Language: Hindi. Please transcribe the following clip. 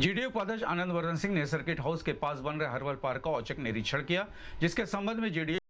जीडीओ उपाध्यक्ष आनंद वर्धन सिंह ने सर्किट हाउस के पास बन रहे हर्बल पार्क का औचक निरीक्षण किया जिसके संबंध में जीडीओ